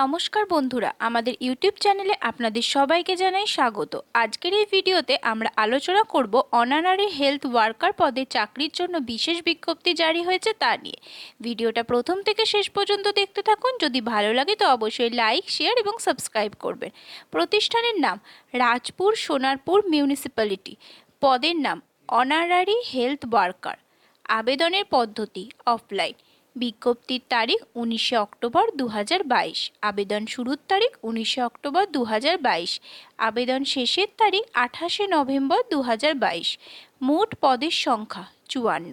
নমস্কার বন্ধুরা আমাদের ইউটিউব চ্যানেলে আপনাদের সবাইকে জানাই স্বাগত আজকের এই ভিডিওতে আমরা আলোচনা করব অনারারি হেলথ ওয়ার্কার পদে চাকরির জন্য বিশেষ বিজ্ঞপ্তি জারি হয়েছে তা নিয়ে ভিডিওটা প্রথম থেকে শেষ পর্যন্ত দেখতে থাকুন যদি ভালো লাগে তো অবশ্যই লাইক শেয়ার এবং সাবস্ক্রাইব করবেন প্রতিষ্ঠানের নাম রাজপুর সোনারপুর মিউনিসিপ্যালিটি পদের নাম অনারারি হেলথ ওয়ার্কার আবেদনের পদ্ধতি অফলাইন বিজ্ঞপ্তির তারিখ উনিশে অক্টোবর দু আবেদন শুরুর তারিখ উনিশে অক্টোবর দু আবেদন শেষের তারিখ আঠাশে নভেম্বর দু মোট পদের সংখ্যা চুয়ান্ন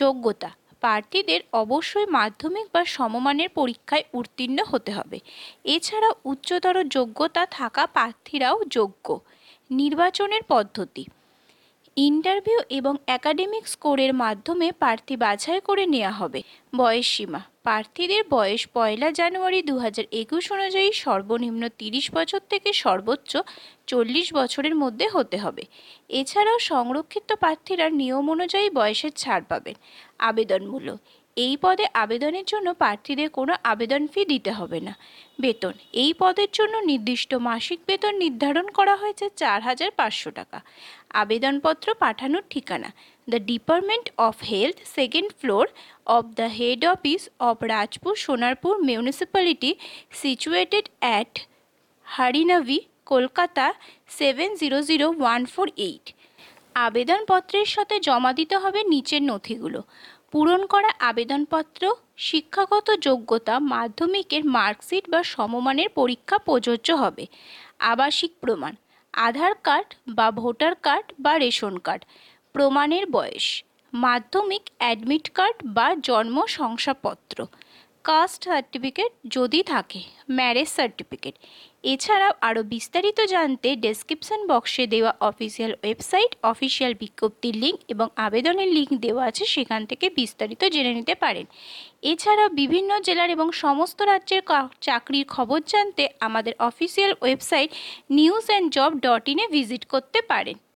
যোগ্যতা প্রার্থীদের অবশ্যই মাধ্যমিক বা সমমানের পরীক্ষায় উত্তীর্ণ হতে হবে এছাড়া উচ্চতর যোগ্যতা থাকা প্রার্থীরাও যোগ্য নির্বাচনের পদ্ধতি ইন্টারভিউ এবং একাডেমিক স্কোরের মাধ্যমে প্রার্থী বাছাই করে নেওয়া হবে বয়স সীমা প্রার্থীদের বয়স পয়লা জানুয়ারি দু হাজার একুশ অনুযায়ী সর্বনিম্ন তিরিশ বছর থেকে সর্বোচ্চ চল্লিশ বছরের মধ্যে হতে হবে এছাড়াও সংরক্ষিত প্রার্থীরা নিয়ম অনুযায়ী বয়সের ছাড় পাবেন আবেদনমূলক এই পদে আবেদনের জন্য প্রার্থীদের কোনো আবেদন ফি দিতে হবে না বেতন এই পদের জন্য নির্দিষ্ট মাসিক বেতন নির্ধারণ করা হয়েছে চার হাজার পাঁচশো টাকা আবেদনপত্র পাঠানোর ঠিকানা the department of health second floor of the head office of Rajpur Sonarpur municipality situated at Harinavi Kolkata seven zero zero one four eight আবেদনপত্রের সাথে জমা দিতে হবে নিচের নথিগুলো পূরণ করা আবেদনপত্র শিক্ষাগত যোগ্যতা মাধ্যমিকের মার্কশিট বা সমমানের পরীক্ষা প্রযোজ্য হবে আবাসিক প্রমাণ আধার কার্ড বা ভোটার কার্ড বা রেশন কার্ড প্রমাণের বয়স মাধ্যমিক অ্যাডমিট কার্ড বা জন্ম শংসাপত্র কাস্ট সার্টিফিকেট যদি থাকে ম্যারেজ সার্টিফিকেট এছাড়া আরও বিস্তারিত জানতে ডেসক্রিপশন বক্সে দেওয়া অফিসিয়াল ওয়েবসাইট অফিসিয়াল বিজ্ঞপ্তির লিঙ্ক এবং আবেদনের লিঙ্ক দেওয়া আছে সেখান থেকে বিস্তারিত জেনে নিতে পারেন এছাড়া বিভিন্ন জেলার এবং সমস্ত রাজ্যের চাকরির খবর জানতে আমাদের official website news and job dot ইনে ভিজিট করতে পারেন